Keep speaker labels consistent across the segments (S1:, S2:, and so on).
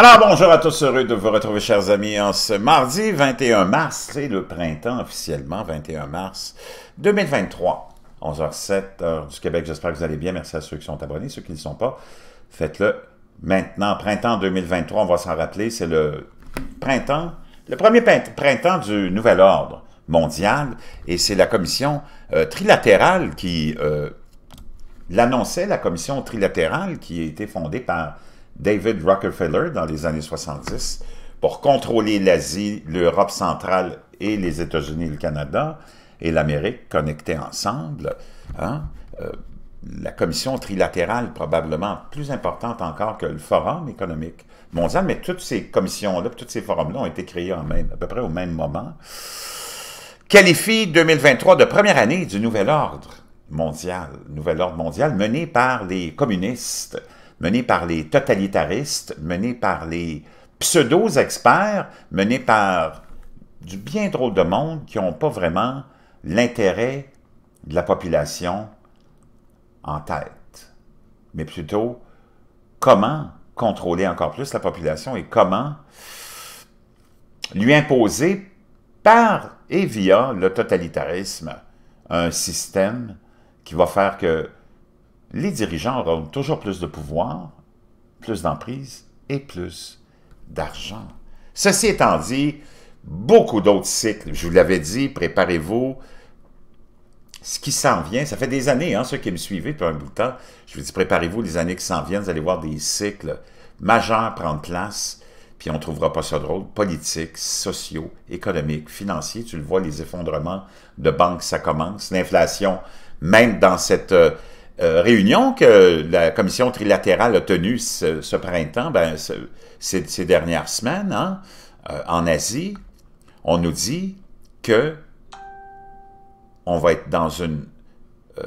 S1: Alors bonjour à tous, heureux de vous retrouver chers amis en ce mardi 21 mars, c'est le printemps officiellement, 21 mars 2023, 11h07 heure du Québec, j'espère que vous allez bien, merci à ceux qui sont abonnés, ceux qui ne le sont pas, faites-le maintenant, printemps 2023, on va s'en rappeler, c'est le printemps, le premier printemps du Nouvel Ordre mondial, et c'est la commission euh, trilatérale qui, euh, l'annonçait, la commission trilatérale qui a été fondée par David Rockefeller dans les années 70 pour contrôler l'Asie, l'Europe centrale et les États-Unis le Canada et l'Amérique connectés ensemble. Hein. Euh, la commission trilatérale probablement plus importante encore que le Forum économique mondial, mais toutes ces commissions-là, tous ces forums-là ont été créés à peu près au même moment. Qualifie 2023 de première année du Nouvel Ordre mondial, Nouvel Ordre mondial mené par les communistes menée par les totalitaristes, menée par les pseudo-experts, menée par du bien drôle de monde qui n'ont pas vraiment l'intérêt de la population en tête, mais plutôt comment contrôler encore plus la population et comment lui imposer par et via le totalitarisme un système qui va faire que les dirigeants auront toujours plus de pouvoir, plus d'emprise et plus d'argent. Ceci étant dit, beaucoup d'autres cycles, je vous l'avais dit, préparez-vous, ce qui s'en vient, ça fait des années, hein, ceux qui me suivaient depuis un bout de temps, je vous dis, préparez-vous les années qui s'en viennent, vous allez voir des cycles majeurs prendre place, puis on ne trouvera pas ça drôle, Politiques, sociaux, économiques, financiers, tu le vois, les effondrements de banques, ça commence, l'inflation, même dans cette... Euh, euh, réunion que la commission trilatérale a tenue ce, printemps, ben, ces, dernières semaines, hein, euh, en Asie, on nous dit que on va être dans une, euh,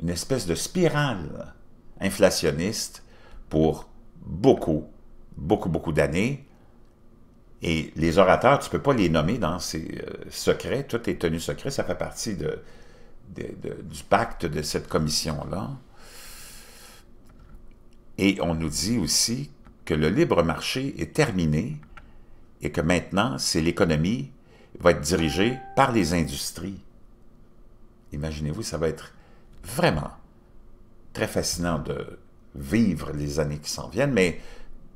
S1: une espèce de spirale inflationniste pour beaucoup, beaucoup, beaucoup d'années. Et les orateurs, tu ne peux pas les nommer dans ces secrets, tout est tenu secret, ça fait partie de, du pacte de cette commission-là. Et on nous dit aussi que le libre marché est terminé et que maintenant, c'est l'économie va être dirigée par les industries. Imaginez-vous, ça va être vraiment très fascinant de vivre les années qui s'en viennent, mais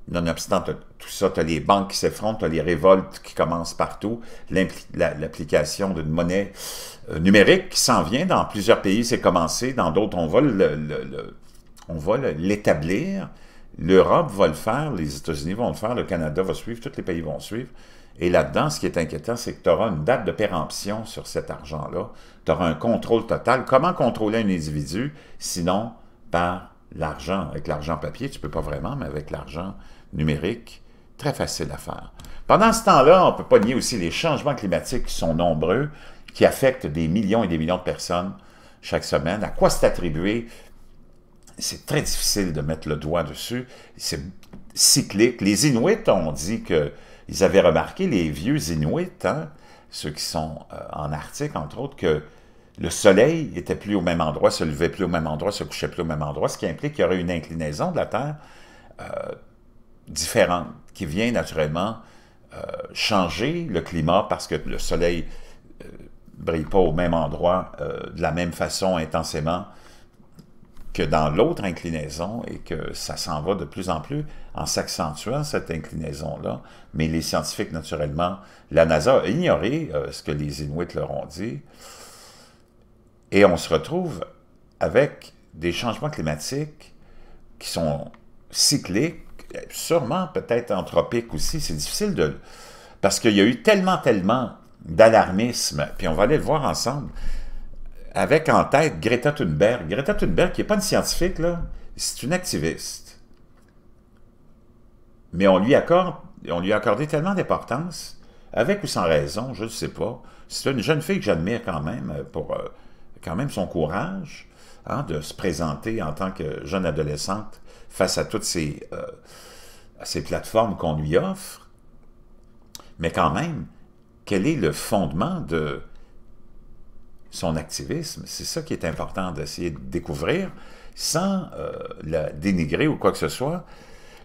S1: Nonobstant tout ça, tu as les banques qui s'effrontent, tu as les révoltes qui commencent partout, l'application d'une monnaie euh, numérique qui s'en vient. Dans plusieurs pays, c'est commencé, dans d'autres, on va l'établir. L'Europe va le faire, les États-Unis vont le faire, le Canada va suivre, tous les pays vont suivre. Et là-dedans, ce qui est inquiétant, c'est que tu auras une date de péremption sur cet argent-là. Tu auras un contrôle total. Comment contrôler un individu, sinon par l'argent. Avec l'argent papier, tu ne peux pas vraiment, mais avec l'argent numérique, très facile à faire. Pendant ce temps-là, on ne peut pas nier aussi les changements climatiques qui sont nombreux, qui affectent des millions et des millions de personnes chaque semaine. À quoi c'est attribué? C'est très difficile de mettre le doigt dessus. C'est cyclique. Les Inuits ont dit qu'ils avaient remarqué, les vieux Inuits, hein, ceux qui sont euh, en Arctique, entre autres, que le soleil était plus au même endroit, se levait plus au même endroit, se couchait plus au même endroit, ce qui implique qu'il y aurait une inclinaison de la Terre euh, différente, qui vient naturellement euh, changer le climat parce que le soleil ne euh, brille pas au même endroit de la même façon intensément que dans l'autre inclinaison et que ça s'en va de plus en plus en s'accentuant cette inclinaison-là. Mais les scientifiques, naturellement, la NASA a ignoré ce que les Inuits leur ont dit. Et on se retrouve avec des changements climatiques qui sont cycliques, sûrement peut-être anthropiques aussi. C'est difficile de... Parce qu'il y a eu tellement, tellement d'alarmisme, puis on va aller le voir ensemble, avec en tête Greta Thunberg. Greta Thunberg, qui n'est pas une scientifique, là, c'est une activiste. Mais on lui, accorde, on lui a accordé tellement d'importance, avec ou sans raison, je ne sais pas. C'est une jeune fille que j'admire quand même euh, pour... Euh, quand même son courage hein, de se présenter en tant que jeune adolescente face à toutes ces, euh, ces plateformes qu'on lui offre. Mais quand même, quel est le fondement de son activisme? C'est ça qui est important d'essayer de découvrir sans euh, la dénigrer ou quoi que ce soit.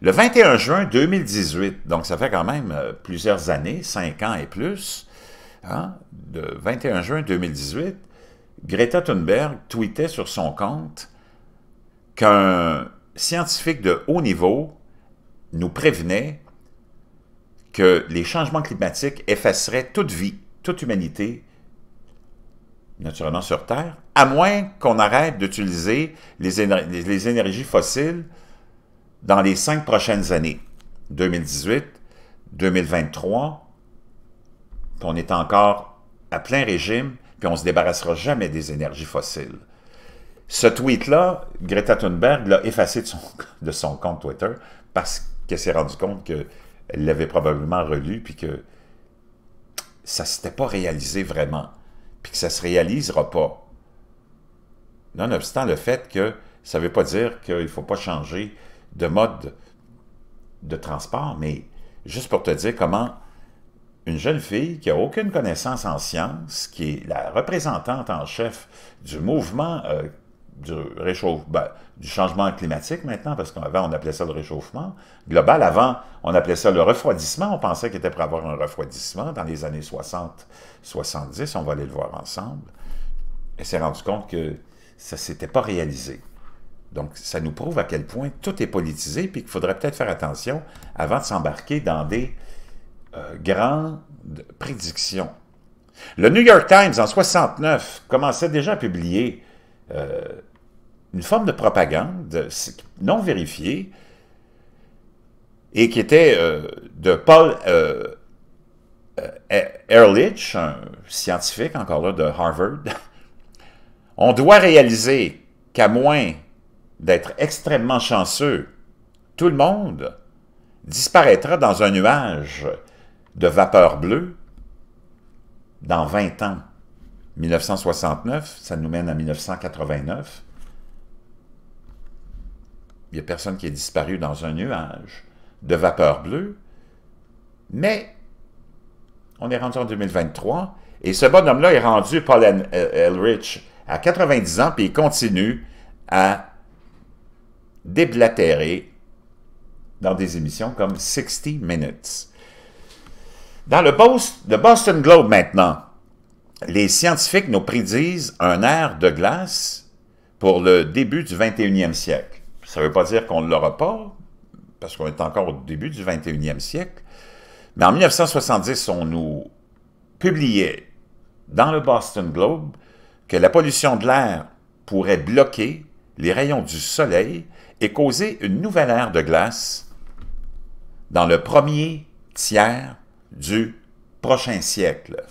S1: Le 21 juin 2018, donc ça fait quand même euh, plusieurs années, cinq ans et plus, le hein, 21 juin 2018, Greta Thunberg tweetait sur son compte qu'un scientifique de haut niveau nous prévenait que les changements climatiques effaceraient toute vie, toute humanité, naturellement sur Terre, à moins qu'on arrête d'utiliser les, énergies fossiles dans les cinq prochaines années, 2018, 2023, qu'on est encore à plein régime puis on se débarrassera jamais des énergies fossiles. Ce tweet-là, Greta Thunberg l'a effacé de son, de son, compte Twitter parce qu'elle s'est rendue compte qu'elle l'avait probablement relu, puis que ça ne s'était pas réalisé vraiment, puis que ça ne se réalisera pas. Nonobstant le fait que ça ne veut pas dire qu'il ne faut pas changer de mode de transport, mais juste pour te dire comment une jeune fille qui a aucune connaissance en sciences, qui est la représentante en chef du mouvement euh, du réchauffement, du changement climatique maintenant, parce qu'avant on appelait ça le réchauffement global. Avant, on appelait ça le refroidissement. On pensait qu'il était pour avoir un refroidissement dans les années 60, 70. On va aller le voir ensemble. Et s'est rendu compte que ça ne s'était pas réalisé. Donc, ça nous prouve à quel point tout est politisé, puis qu'il faudrait peut-être faire attention avant de s'embarquer dans des euh, grande prédiction. Le New York Times, en 69, commençait déjà à publier euh, une forme de propagande non vérifiée et qui était euh, de Paul e-, Ehrlich, un scientifique encore là de Harvard. On doit réaliser qu'à moins d'être extrêmement chanceux, tout le monde disparaîtra dans un nuage de vapeur bleue dans 20 ans. 1969, ça nous mène à 1989. Il n'y a personne qui est disparu dans un nuage de vapeur bleue. Mais on est rendu en 2023 et ce bonhomme-là est rendu, Paul Elrich, à 90 ans, puis il continue à déblatérer dans des émissions comme 60 Minutes. Dans le, Boston, Globe maintenant, les scientifiques nous prédisent un air de glace pour le début du 21e siècle. Ça ne veut pas dire qu'on ne l'aura pas, parce qu'on est encore au début du 21e siècle. Mais en 1970, on nous publiait dans le Boston Globe que la pollution de l'air pourrait bloquer les rayons du soleil et causer une nouvelle ère de glace dans le premier tiers du prochain siècle.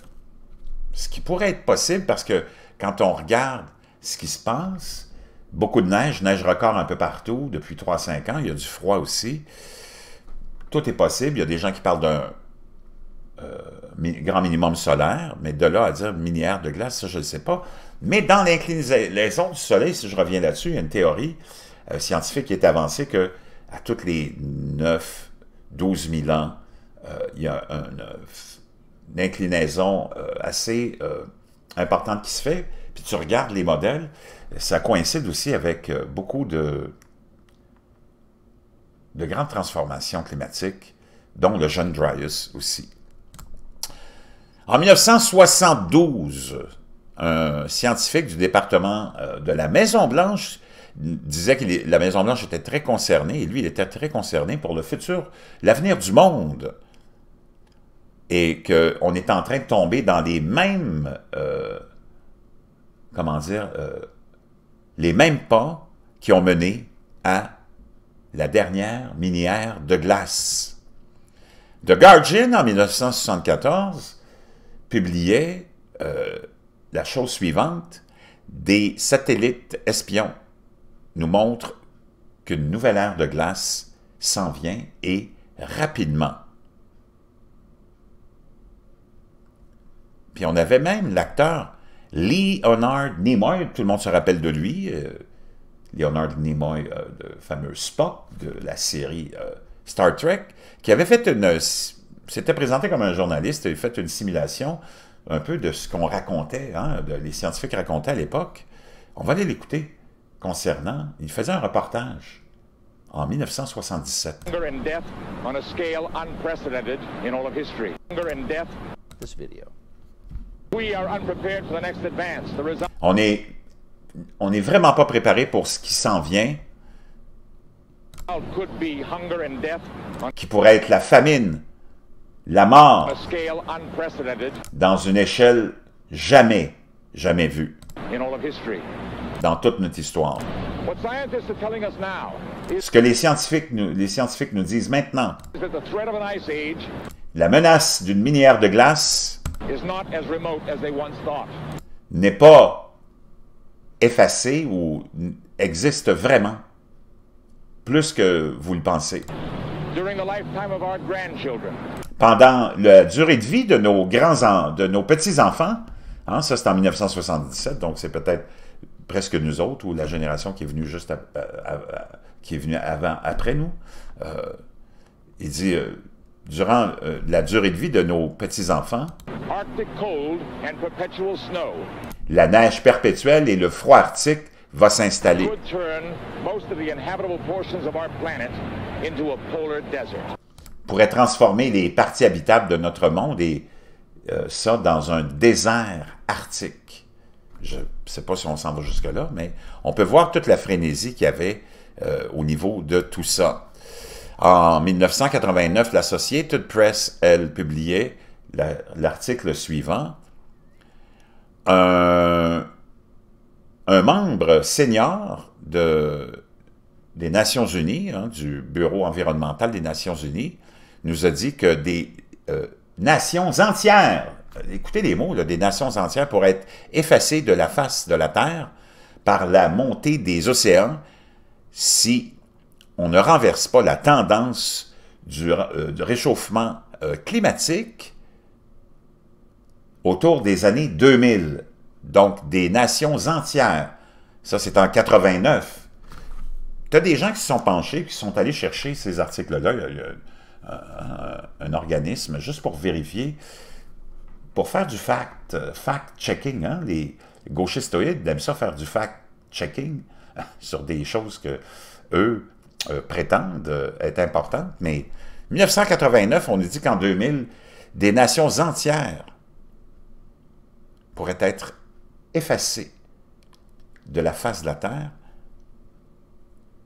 S1: Ce qui pourrait être possible parce que quand on regarde ce qui se passe, beaucoup de neige, neige record un peu partout depuis 3-5 ans, il y a du froid aussi. Tout est possible. Il y a des gens qui parlent d'un euh, grand minimum solaire, mais de là à dire minière de glace, ça je ne sais pas. Mais dans l'inclinaison du Soleil, si je reviens là-dessus, il y a une théorie euh, scientifique qui est avancée que à toutes les 9, 12 000 ans, euh, il y a une, inclinaison euh, assez euh, importante qui se fait. Puis tu regardes les modèles, ça coïncide aussi avec beaucoup de, de grandes transformations climatiques, dont le jeune Dryus aussi. En 1972, un scientifique du département de la Maison-Blanche disait que la Maison-Blanche était très concernée, et lui, il était très concerné pour le futur, l'avenir du monde et qu'on est en train de tomber dans les mêmes, euh, comment dire, euh, les mêmes pas qui ont mené à la dernière minière de glace. The Guardian, en 1974, publiait euh, la chose suivante, des satellites espions nous montrent qu'une nouvelle ère de glace s'en vient et rapidement. Puis on avait même l'acteur Leonard Nimoy, tout le monde se rappelle de lui, euh, Leonard Nimoy, le euh, fameux Spock de la série euh, Star Trek, qui avait fait une... s'était présenté comme un journaliste et fait une simulation un peu de ce qu'on racontait, hein, de, les scientifiques racontaient à l'époque. On va aller l'écouter concernant... Il faisait un reportage en 1977. On est, on est vraiment pas préparé pour ce qui s'en vient, qui pourrait être la famine, la mort, dans une échelle jamais, jamais vue dans toute notre histoire. Ce que les scientifiques nous, les scientifiques nous disent maintenant, la menace d'une minière de glace n'est pas effacé ou existe vraiment plus que vous le pensez. Pendant la durée de vie de nos grands de nos petits-enfants, hein, ça c'est en 1977, donc c'est peut-être presque nous autres ou la génération qui est venue juste euh, euh, qui est venue avant après nous. Euh, il dit durant euh, la durée de vie de nos petits-enfants. La neige perpétuelle et le froid arctique va s'installer. Pourrait transformer les parties habitables de notre monde et euh, ça dans un désert arctique. Je ne sais pas si on s'en va jusque-là, mais on peut voir toute la frénésie qu'il y avait euh, au niveau de tout ça. En 1989, la Press, elle, publiait l'article suivant. Un, membre senior des Nations Unies, hein, du Bureau environnemental des Nations Unies, nous a dit que des euh, nations entières, écoutez les mots, des nations entières pourraient être effacées de la face de la Terre par la montée des océans si on ne renverse pas la tendance du, euh, réchauffement euh, climatique autour des années 2000. Donc, des nations entières. Ça, c'est en 89. Tu as des gens qui se sont penchés, qui sont allés chercher ces articles-là. Euh, un, un organisme, juste pour vérifier, pour faire du fact, fact-checking. Hein? Les gauchistoïdes aiment ça faire du fact-checking sur des choses que eux euh, prétendent est importante, mais 1989, on nous dit qu'en 2000, des nations entières pourraient être effacées de la face de la Terre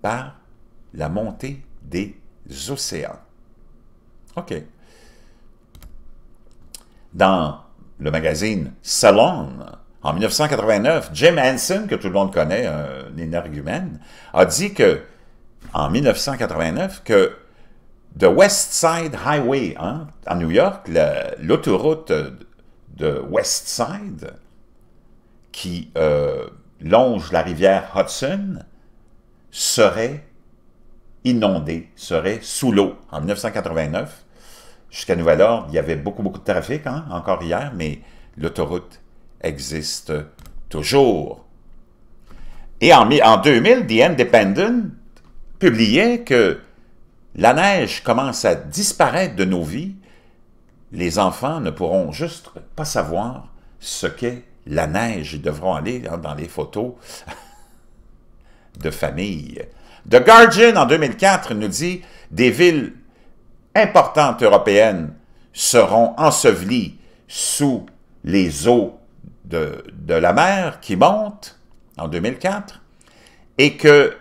S1: par la montée des océans. OK. Dans le magazine Salon, en 1989, Jim Hansen, que tout le monde connaît, un énergumène, a dit que en 1989 que The West Side Highway, hein, à New York, l'autoroute de West Side, qui euh, longe la rivière Hudson, serait inondée, serait sous l'eau en 1989. Jusqu'à nouvel ordre, il y avait beaucoup, beaucoup de trafic, hein, encore hier, mais l'autoroute existe toujours. Et en, en 2000, The Independent publiait que la neige commence à disparaître de nos vies, les enfants ne pourront juste pas savoir ce qu'est la neige. Ils devront aller hein, dans les photos de famille. The Guardian, en 2004, nous dit « Des villes importantes européennes seront ensevelies sous les eaux de, de la mer qui montent en 2004 et que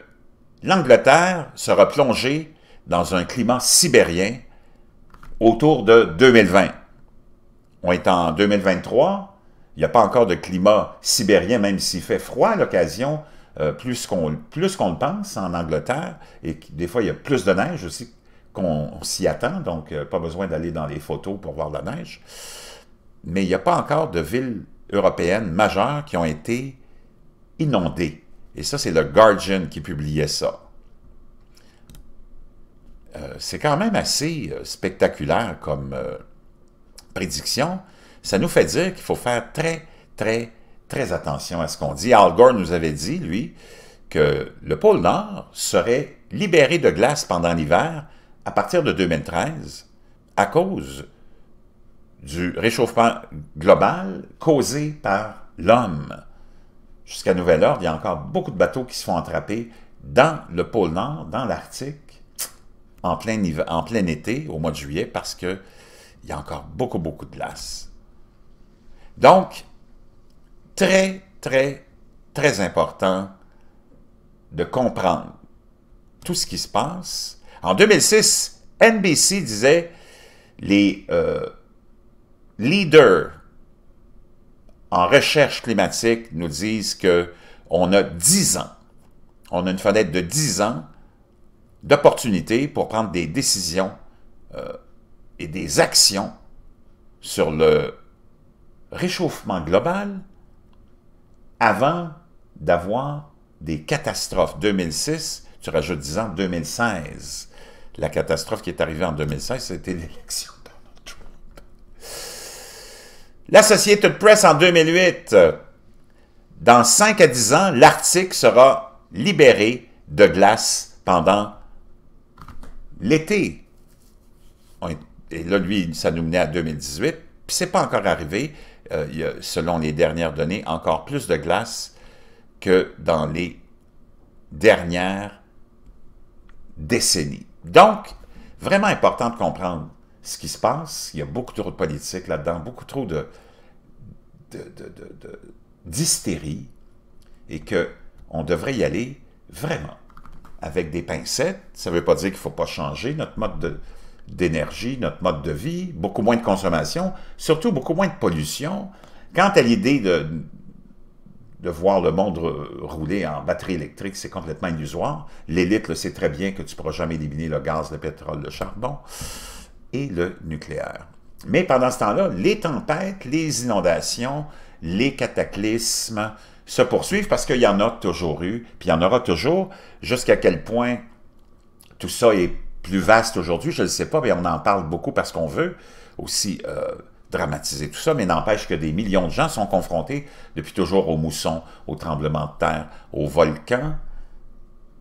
S1: l'Angleterre sera plongée dans un climat sibérien autour de 2020. On est en 2023, il n'y a pas encore de climat sibérien, même s'il fait froid à l'occasion, euh, plus qu'on le pense en Angleterre, et des fois il y a plus de neige aussi qu'on s'y attend, donc euh, pas besoin d'aller dans les photos pour voir la neige. Mais il n'y a pas encore de villes européennes majeures qui ont été inondées et ça, c'est le Guardian qui publiait ça. Euh, c'est quand même assez euh, spectaculaire comme euh, prédiction. Ça nous fait dire qu'il faut faire très, très, très attention à ce qu'on dit. Al Gore nous avait dit, lui, que le pôle Nord serait libéré de glace pendant l'hiver à partir de 2013 à cause du réchauffement global causé par l'homme jusqu'à nouvel ordre, il y a encore beaucoup de bateaux qui se font attraper dans le pôle Nord, dans l'Arctique, en plein, en plein été, au mois de juillet, parce qu'il y a encore beaucoup, beaucoup de glace. Donc, très, très, très important de comprendre tout ce qui se passe. En 2006, NBC disait les euh, leaders en recherche climatique nous disent qu'on a 10 ans, on a une fenêtre de 10 ans d'opportunité pour prendre des décisions euh, et des actions sur le réchauffement global avant d'avoir des catastrophes. 2006, tu rajoutes 10 ans, 2016. La catastrophe qui est arrivée en 2016, c'était l'élection L'Associated Press en 2008. Dans 5 à 10 ans, l'Arctique sera libéré de glace pendant l'été. Et là, lui, ça nous menait à 2018. Puis c'est pas encore arrivé. Euh, selon les dernières données, encore plus de glace que dans les dernières décennies. Donc, vraiment important de comprendre ce qui se passe. Il y a beaucoup trop de politique là-dedans, beaucoup trop de d'hystérie, et qu'on devrait y aller vraiment avec des pincettes. Ça ne veut pas dire qu'il ne faut pas changer notre mode d'énergie, notre mode de vie, beaucoup moins de consommation, surtout beaucoup moins de pollution. Quant à l'idée de, de voir le monde rouler en batterie électrique, c'est complètement illusoire. L'élite le sait très bien que tu ne pourras jamais éliminer le gaz, le pétrole, le charbon et le nucléaire. Mais pendant ce temps-là, les tempêtes, les inondations, les cataclysmes se poursuivent parce qu'il y en a toujours eu, puis il y en aura toujours. Jusqu'à quel point tout ça est plus vaste aujourd'hui, je ne sais pas, mais on en parle beaucoup parce qu'on veut aussi euh, dramatiser tout ça, mais n'empêche que des millions de gens sont confrontés depuis toujours aux moussons, aux tremblements de terre, aux volcans,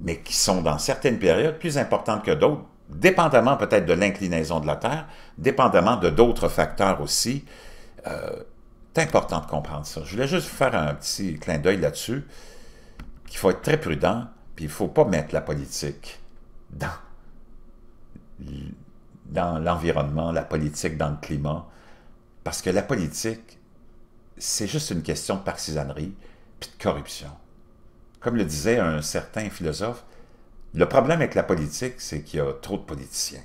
S1: mais qui sont dans certaines périodes plus importantes que d'autres dépendamment peut-être de l'inclinaison de la Terre, dépendamment de d'autres facteurs aussi. Euh, c'est important de comprendre ça. Je voulais juste faire un petit clin d'œil là-dessus, qu'il faut être très prudent, puis il ne faut pas mettre la politique dans, dans l'environnement, la politique dans le climat, parce que la politique, c'est juste une question de partisanerie, puis de corruption. Comme le disait un certain philosophe, le problème avec la politique, c'est qu'il y a trop de politiciens.